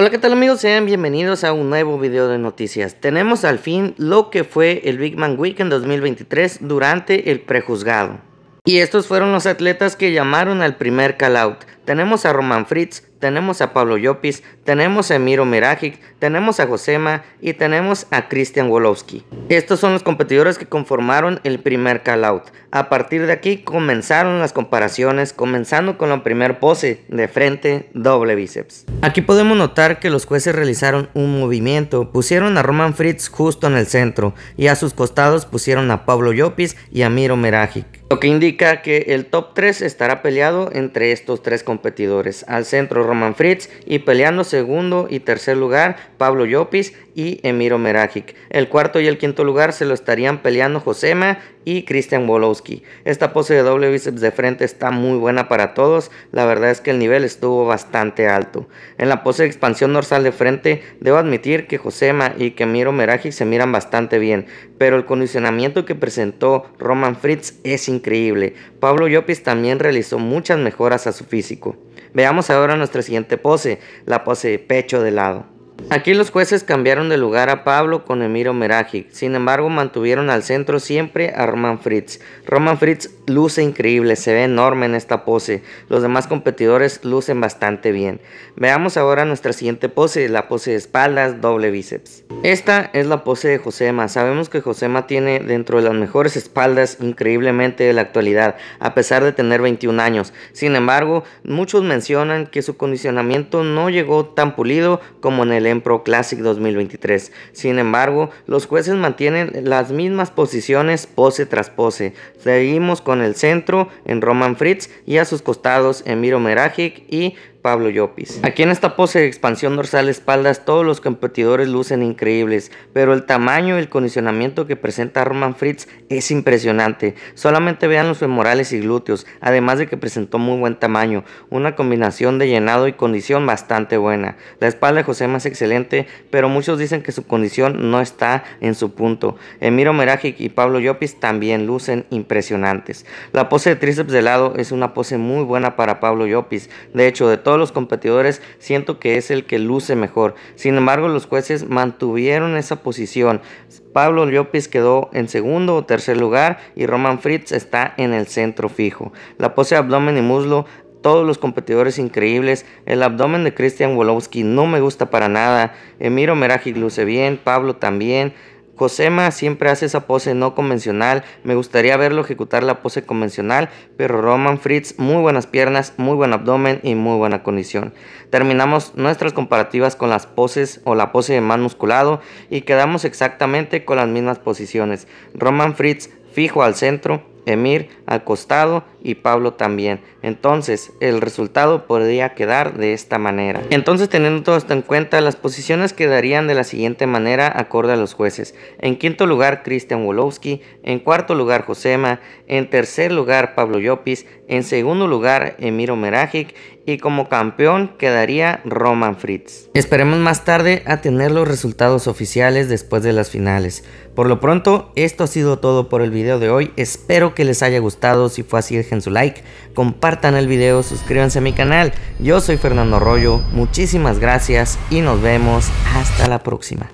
Hola, ¿qué tal amigos? Sean bienvenidos a un nuevo video de noticias. Tenemos al fin lo que fue el Big Man Week en 2023 durante el prejuzgado. Y estos fueron los atletas que llamaron al primer call out. Tenemos a Roman Fritz, tenemos a Pablo Llopis, tenemos a Miro Mirajic, tenemos a Josema y tenemos a Christian Wolowski. Estos son los competidores que conformaron el primer call-out. A partir de aquí comenzaron las comparaciones, comenzando con la primera pose de frente, doble bíceps. Aquí podemos notar que los jueces realizaron un movimiento, pusieron a Roman Fritz justo en el centro y a sus costados pusieron a Pablo Llopis y a Miro Merajic. Lo que indica que el top 3 estará peleado entre estos tres competidores. Al centro Roman Fritz y peleando segundo y tercer lugar Pablo Llopis y Emiro Merajic. El cuarto y el quinto lugar se lo estarían peleando Josema y Christian Wolowski. Esta pose de doble bíceps de frente está muy buena para todos, la verdad es que el nivel estuvo bastante alto. En la pose de expansión dorsal de frente, debo admitir que Josema y que Emiro Merajic se miran bastante bien, pero el condicionamiento que presentó Roman Fritz es increíble. Pablo Llopis también realizó muchas mejoras a su físico. Veamos ahora nuestra siguiente pose, la pose pecho de lado. Aquí los jueces cambiaron de lugar a Pablo con Emiro Merajic, sin embargo mantuvieron al centro siempre a Roman Fritz. Roman Fritz luce increíble, se ve enorme en esta pose, los demás competidores lucen bastante bien. Veamos ahora nuestra siguiente pose, la pose de espaldas, doble bíceps. Esta es la pose de Josema, sabemos que Josema tiene dentro de las mejores espaldas increíblemente de la actualidad, a pesar de tener 21 años. Sin embargo, muchos mencionan que su condicionamiento no llegó tan pulido como en el Pro Classic 2023. Sin embargo, los jueces mantienen las mismas posiciones pose tras pose. Seguimos con el centro en Roman Fritz y a sus costados Emiro Merajic y Pablo Llopis. Aquí en esta pose de expansión dorsal espaldas todos los competidores lucen increíbles, pero el tamaño y el condicionamiento que presenta Roman Fritz es impresionante. Solamente vean los femorales y glúteos, además de que presentó muy buen tamaño, una combinación de llenado y condición bastante buena. La espalda de José es excelente, pero muchos dicen que su condición no está en su punto. Emiro Merajic y Pablo Llopis también lucen impresionantes. La pose de tríceps de lado es una pose muy buena para Pablo Llopis. De hecho, de todos los competidores, siento que es el que luce mejor. Sin embargo, los jueces mantuvieron esa posición. Pablo Llopis quedó en segundo o tercer lugar y Roman Fritz está en el centro fijo. La pose de abdomen y muslo todos los competidores increíbles. El abdomen de Christian Wolowski no me gusta para nada. Emiro Merajic luce bien, Pablo también. Cosema siempre hace esa pose no convencional, me gustaría verlo ejecutar la pose convencional, pero Roman Fritz muy buenas piernas, muy buen abdomen y muy buena condición. Terminamos nuestras comparativas con las poses o la pose de man musculado y quedamos exactamente con las mismas posiciones. Roman Fritz fijo al centro, Emir acostado y Pablo también. Entonces, el resultado podría quedar de esta manera. Entonces, teniendo todo esto en cuenta, las posiciones quedarían de la siguiente manera acorde a los jueces. En quinto lugar, Christian Wolowski. En cuarto lugar, Josema. En tercer lugar, Pablo Llopis. En segundo lugar, Emiro Merajic y como campeón quedaría Roman Fritz. Esperemos más tarde a tener los resultados oficiales después de las finales. Por lo pronto, esto ha sido todo por el video de hoy. Espero que les haya gustado. Si fue así, dejen su like, compartan el video, suscríbanse a mi canal. Yo soy Fernando Arroyo, muchísimas gracias y nos vemos hasta la próxima.